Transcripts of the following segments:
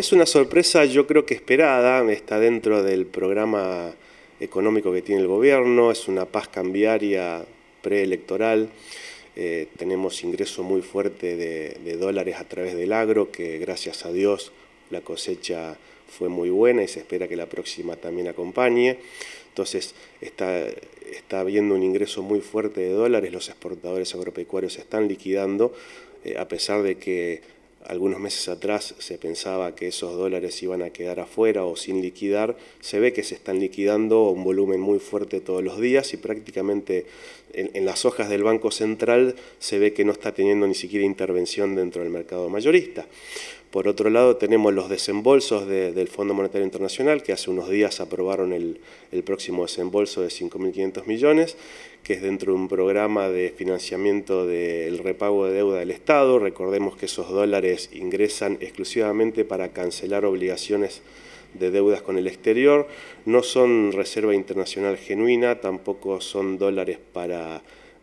Es una sorpresa yo creo que esperada, está dentro del programa económico que tiene el gobierno, es una paz cambiaria preelectoral, eh, tenemos ingreso muy fuerte de, dólares a través del agro, que gracias a Dios la cosecha fue muy buena y se espera que la próxima también acompañe. Entonces está, está habiendo un ingreso muy fuerte de dólares, los exportadores agropecuarios se están liquidando, eh, a pesar de que algunos meses atrás se pensaba que esos dólares iban a quedar afuera o sin liquidar, se ve que se están liquidando un volumen muy fuerte todos los días y prácticamente en, las hojas del Banco Central se ve que no está teniendo ni siquiera intervención dentro del mercado mayorista. Por otro lado, tenemos los desembolsos del Fondo Monetario Internacional, que hace unos días aprobaron el, próximo desembolso de 5.500 millones, que es dentro de un programa de financiamiento del repago de deuda del Estado. Recordemos que esos dólares ingresan exclusivamente para cancelar obligaciones de deudas con el exterior. No son reserva internacional genuina, tampoco son dólares para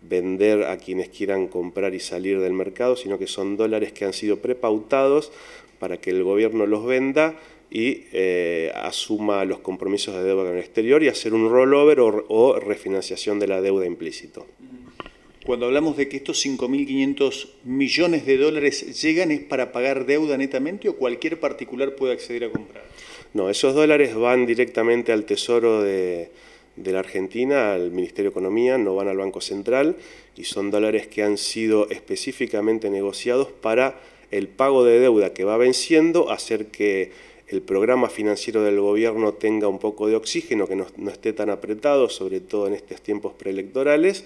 vender a quienes quieran comprar y salir del mercado, sino que son dólares que han sido prepautados para que el gobierno los venda y eh, asuma los compromisos de deuda en el exterior y hacer un rollover o refinanciación de la deuda implícito. Cuando hablamos de que estos 5.500 millones de dólares llegan, ¿es para pagar deuda netamente o cualquier particular puede acceder a comprar? No, esos dólares van directamente al Tesoro de, de la Argentina al Ministerio de Economía, no van al Banco Central y son dólares que han sido específicamente negociados para el pago de deuda que va venciendo, hacer que el programa financiero del gobierno tenga un poco de oxígeno, que no, no esté tan apretado, sobre todo en estos tiempos preelectorales,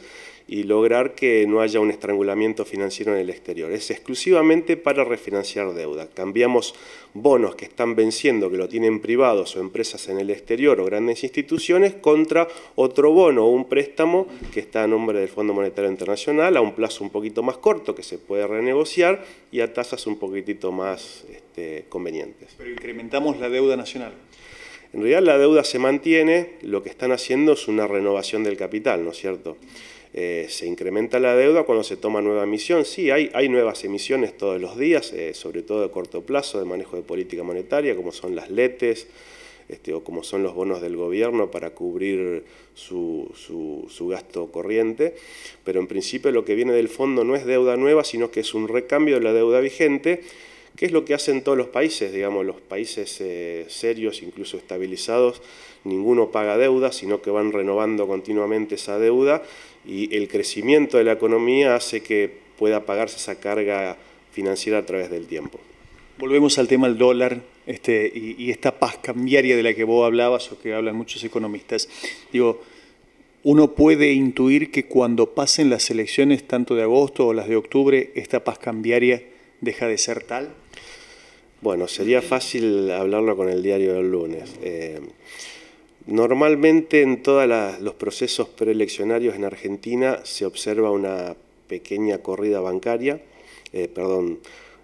y lograr que no haya un estrangulamiento financiero en el exterior. Es exclusivamente para refinanciar deuda. Cambiamos bonos que están venciendo, que lo tienen privados o empresas en el exterior o grandes instituciones, contra otro bono o un préstamo que está a nombre del Fondo a un plazo un poquito más corto que se puede renegociar y a tasas un poquitito más este, convenientes. Pero incrementamos la deuda nacional. En realidad la deuda se mantiene, lo que están haciendo es una renovación del capital, ¿no es cierto? Eh, se incrementa la deuda cuando se toma nueva emisión. Sí, hay, nuevas emisiones todos los días, eh, sobre todo de corto plazo, de manejo de política monetaria, como son las LETES. Este, o como son los bonos del gobierno para cubrir su, gasto corriente, pero en principio lo que viene del fondo no es deuda nueva, sino que es un recambio de la deuda vigente Qué es lo que hacen todos los países, digamos, los países eh, serios, incluso estabilizados, ninguno paga deuda, sino que van renovando continuamente esa deuda y el crecimiento de la economía hace que pueda pagarse esa carga financiera a través del tiempo. Volvemos al tema del dólar este, y, y, esta paz cambiaria de la que vos hablabas o que hablan muchos economistas. Digo, uno puede intuir que cuando pasen las elecciones, tanto de agosto o las de octubre, esta paz cambiaria deja de ser tal? Bueno, sería fácil hablarlo con el diario del lunes. Eh, normalmente en todos los procesos preeleccionarios en Argentina se observa una pequeña corrida bancaria, eh, perdón,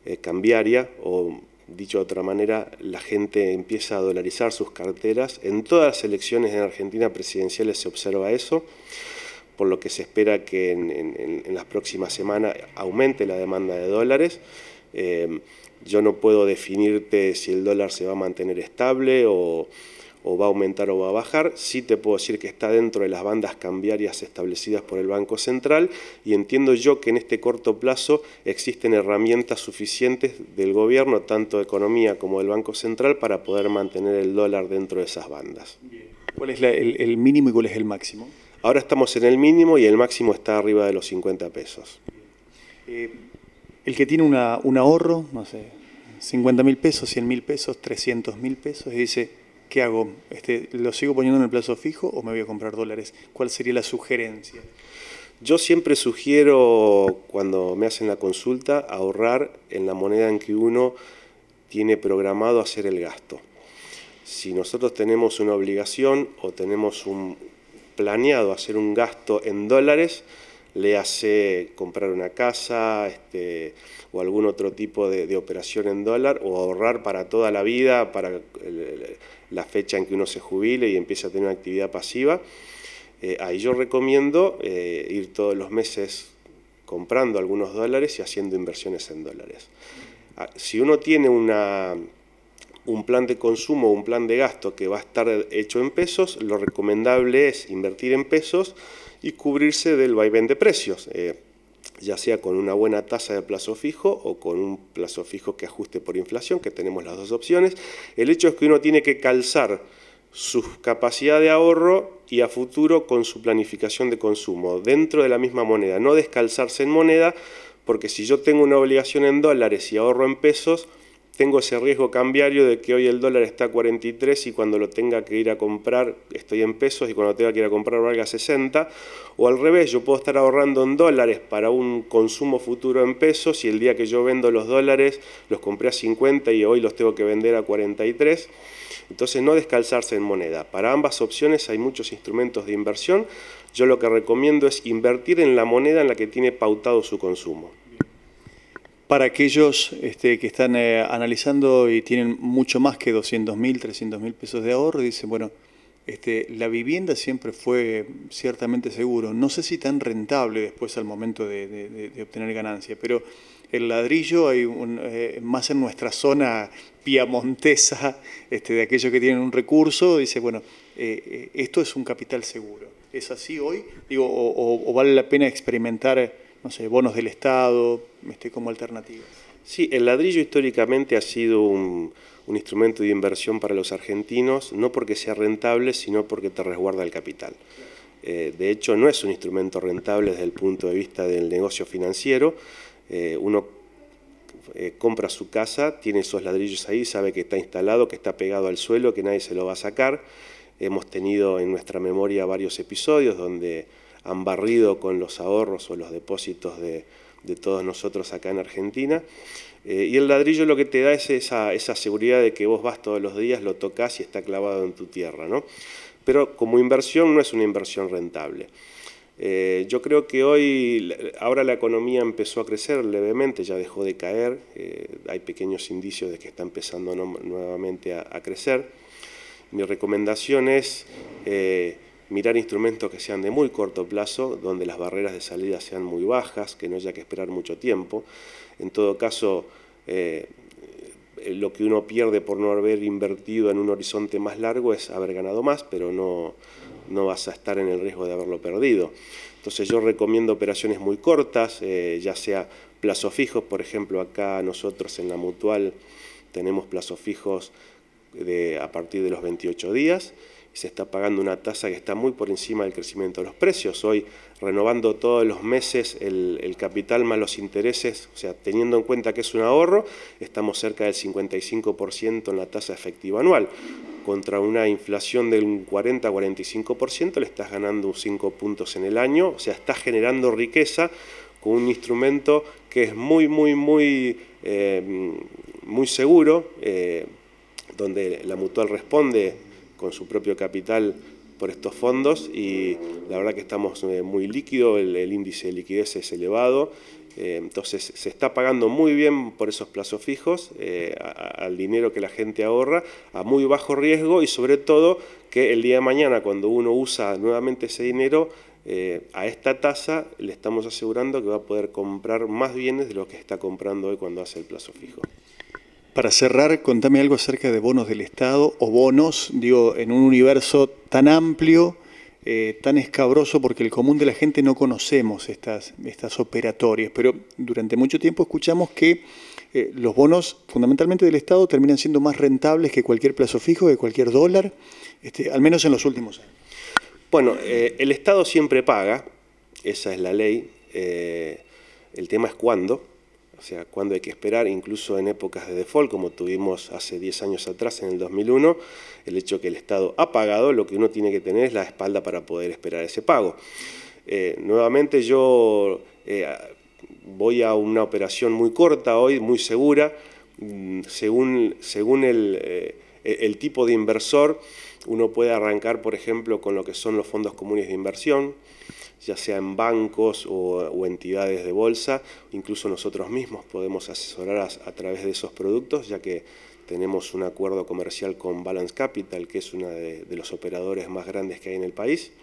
eh, cambiaria, o dicho de otra manera, la gente empieza a dolarizar sus carteras. En todas las elecciones en Argentina presidenciales se observa eso por lo que se espera que en, las próximas semanas aumente la demanda de dólares. Eh, yo no puedo definirte si el dólar se va a mantener estable o, va a aumentar o va a bajar. Sí te puedo decir que está dentro de las bandas cambiarias establecidas por el Banco Central y entiendo yo que en este corto plazo existen herramientas suficientes del gobierno, tanto de economía como del Banco Central, para poder mantener el dólar dentro de esas bandas. ¿Cuál es el mínimo y cuál es el máximo? Ahora estamos en el mínimo y el máximo está arriba de los 50 pesos. Eh, el que tiene un ahorro, no sé, 50 mil pesos, 100 mil pesos, 300 mil pesos, y dice, ¿qué hago? Este, ¿Lo sigo poniendo en el plazo fijo o me voy a comprar dólares? ¿Cuál sería la sugerencia? Yo siempre sugiero, cuando me hacen la consulta, ahorrar en la moneda en que uno tiene programado hacer el gasto. Si nosotros tenemos una obligación o tenemos un, planeado hacer un gasto en dólares, le hace comprar una casa este, o algún otro tipo de, operación en dólar o ahorrar para toda la vida, para la fecha en que uno se jubile y empiece a tener una actividad pasiva. Eh, ahí yo recomiendo eh, ir todos los meses comprando algunos dólares y haciendo inversiones en dólares. Ah, si uno tiene una un plan de consumo, un plan de gasto que va a estar hecho en pesos, lo recomendable es invertir en pesos y cubrirse del vaivén de precios, eh, ya sea con una buena tasa de plazo fijo o con un plazo fijo que ajuste por inflación, que tenemos las dos opciones. El hecho es que uno tiene que calzar su capacidad de ahorro y a futuro con su planificación de consumo dentro de la misma moneda, no descalzarse en moneda, porque si yo tengo una obligación en dólares y ahorro en pesos, tengo ese riesgo cambiario de que hoy el dólar está a 43 y cuando lo tenga que ir a comprar estoy en pesos y cuando tenga que ir a comprar valga 60, o al revés, yo puedo estar ahorrando en dólares para un consumo futuro en pesos y el día que yo vendo los dólares los compré a 50 y hoy los tengo que vender a 43. Entonces no descalzarse en moneda. Para ambas opciones hay muchos instrumentos de inversión. Yo lo que recomiendo es invertir en la moneda en la que tiene pautado su consumo. Para aquellos este, que están eh, analizando y tienen mucho más que 200 mil, 300 mil pesos de ahorro, dicen, bueno, este, la vivienda siempre fue ciertamente seguro, no sé si tan rentable después al momento de, obtener ganancia, pero el ladrillo hay un, eh, más en nuestra zona piamontesa, este, de aquellos que tienen un recurso, dice, bueno, eh, esto es un capital seguro. ¿Es así hoy? Digo, o vale la pena experimentar no sé, bonos del Estado este, como alternativa? Sí, el ladrillo históricamente ha sido un, instrumento de inversión para los argentinos, no porque sea rentable, sino porque te resguarda el capital. Eh, de hecho, no es un instrumento rentable desde el punto de vista del negocio financiero. Eh, uno eh, compra su casa, tiene esos ladrillos ahí, sabe que está instalado, que está pegado al suelo, que nadie se lo va a sacar. Hemos tenido en nuestra memoria varios episodios donde han barrido con los ahorros o los depósitos de, todos nosotros acá en Argentina. Eh, y el ladrillo lo que te da es esa, seguridad de que vos vas todos los días, lo tocas y está clavado en tu tierra. Pero como inversión no es una inversión rentable. Eh, yo creo que hoy, ahora la economía empezó a crecer levemente, ya dejó de caer, eh, hay pequeños indicios de que está empezando nuevamente a, crecer. Mi recomendación es mirar instrumentos que sean de muy corto plazo, donde las barreras de salida sean muy bajas, que no haya que esperar mucho tiempo. En todo caso, eh, lo que uno pierde por no haber invertido en un horizonte más largo es haber ganado más, pero no, vas a estar en el riesgo de haberlo perdido. Entonces yo recomiendo operaciones muy cortas, eh, ya sea plazos fijos, por ejemplo acá nosotros en la mutual tenemos plazos fijos a partir de los 28 días, se está pagando una tasa que está muy por encima del crecimiento de los precios. Hoy, renovando todos los meses el, capital más los intereses, o sea, teniendo en cuenta que es un ahorro, estamos cerca del 55% en la tasa efectiva anual. Contra una inflación del 40-45% le estás ganando 5 puntos en el año, o sea, estás generando riqueza con un instrumento que es muy, muy, muy, eh, muy seguro, eh, donde la mutual responde con su propio capital por estos fondos y la verdad que estamos eh, muy líquidos, el, índice de liquidez es elevado, eh, entonces se está pagando muy bien por esos plazos fijos, eh, al dinero que la gente ahorra, a muy bajo riesgo y sobre todo que el día de mañana cuando uno usa nuevamente ese dinero, a esta tasa le estamos asegurando que va a poder comprar más bienes de lo que está comprando hoy cuando hace el plazo fijo. Para cerrar, contame algo acerca de bonos del Estado o bonos, digo, en un universo tan amplio, eh, tan escabroso, porque el común de la gente no conocemos estas, estas operatorias, pero durante mucho tiempo escuchamos que eh, los bonos fundamentalmente del Estado terminan siendo más rentables que cualquier plazo fijo, que cualquier dólar, este, al menos en los últimos años. Bueno, eh, el Estado siempre paga, esa es la ley, el tema es cuándo o sea, cuando hay que esperar, incluso en épocas de default, como tuvimos hace 10 años atrás en el 2001, el hecho que el Estado ha pagado, lo que uno tiene que tener es la espalda para poder esperar ese pago. Eh, nuevamente yo eh, voy a una operación muy corta hoy, muy segura, mm, según, eh, el tipo de inversor, uno puede arrancar, por ejemplo, con lo que son los fondos comunes de inversión, ya sea en bancos o, entidades de bolsa. Incluso nosotros mismos podemos asesorar a, través de esos productos, ya que tenemos un acuerdo comercial con Balance Capital, que es uno de, los operadores más grandes que hay en el país.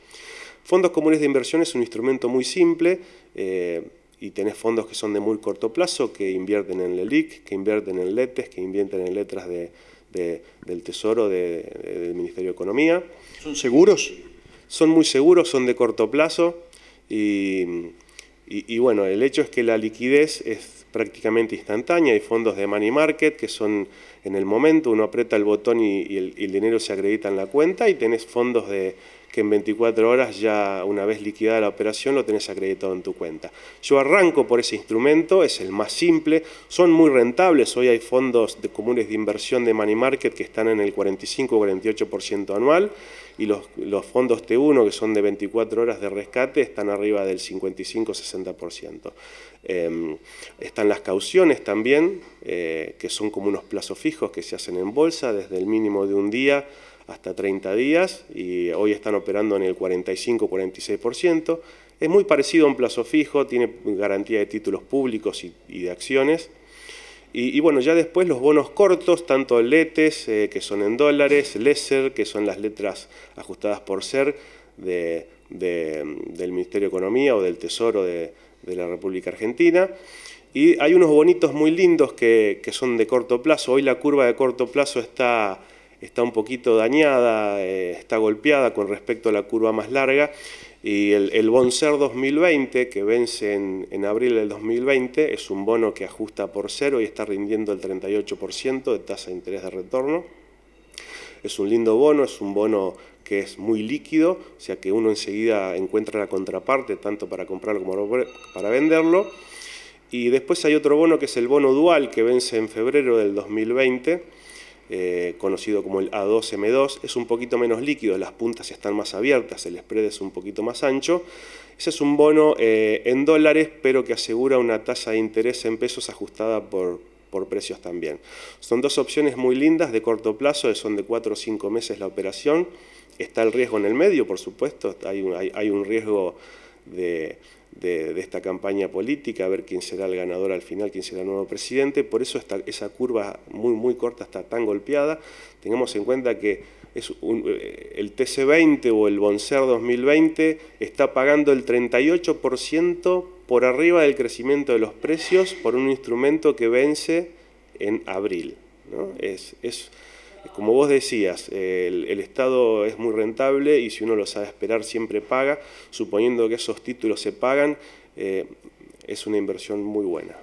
Fondos comunes de inversión es un instrumento muy simple. Eh, y tenés fondos que son de muy corto plazo, que invierten en LELIC, que invierten en LETES, que invierten en letras de, del Tesoro del Ministerio de Economía. ¿Son seguros? Son muy seguros, son de corto plazo y, bueno, el hecho es que la liquidez es prácticamente instantánea, hay fondos de money market que son en el momento, uno aprieta el botón y el, dinero se acredita en la cuenta y tenés fondos de, que en 24 horas ya una vez liquidada la operación lo tenés acreditado en tu cuenta. Yo arranco por ese instrumento, es el más simple, son muy rentables, hoy hay fondos de comunes de inversión de money market que están en el 45-48% anual y los, fondos T1 que son de 24 horas de rescate están arriba del 55-60%. Em, están las cauciones también, eh, que son como unos plazos fijos que se hacen en bolsa desde el mínimo de un día hasta 30 días y hoy están operando en el 45-46%. Es muy parecido a un plazo fijo, tiene garantía de títulos públicos y, de acciones. Y, bueno, ya después los bonos cortos, tanto letes, eh, que son en dólares, leser que son las letras ajustadas por ser del Ministerio de Economía o del Tesoro de, la República Argentina. Y hay unos bonitos muy lindos que, que son de corto plazo. Hoy la curva de corto plazo está está un poquito dañada, eh, está golpeada con respecto a la curva más larga y el, el Bonser 2020 que vence en, en, abril del 2020 es un bono que ajusta por cero y está rindiendo el 38% de tasa de interés de retorno. Es un lindo bono, es un bono que es muy líquido, o sea que uno enseguida encuentra la contraparte tanto para comprarlo como para venderlo. Y después hay otro bono que es el bono dual que vence en febrero del 2020 eh, conocido como el A2M2, es un poquito menos líquido, las puntas están más abiertas, el spread es un poquito más ancho. Ese es un bono eh, en dólares, pero que asegura una tasa de interés en pesos ajustada por, por precios también. Son dos opciones muy lindas de corto plazo, son de 4 o 5 meses la operación. Está el riesgo en el medio, por supuesto, hay hay un riesgo de, esta campaña política, a ver quién será el ganador al final, quién será el nuevo presidente. Por eso esa curva muy, muy corta está tan golpeada. Tengamos en cuenta que es eh, el TC20 o el Bonser 2020 está pagando el 38% por arriba del crecimiento de los precios por un instrumento que vence en abril. ¿no? Es, es, eh, como vos decías, el, Estado es muy rentable y si uno lo sabe esperar siempre paga. Suponiendo que esos títulos se pagan, eh, es una inversión muy buena.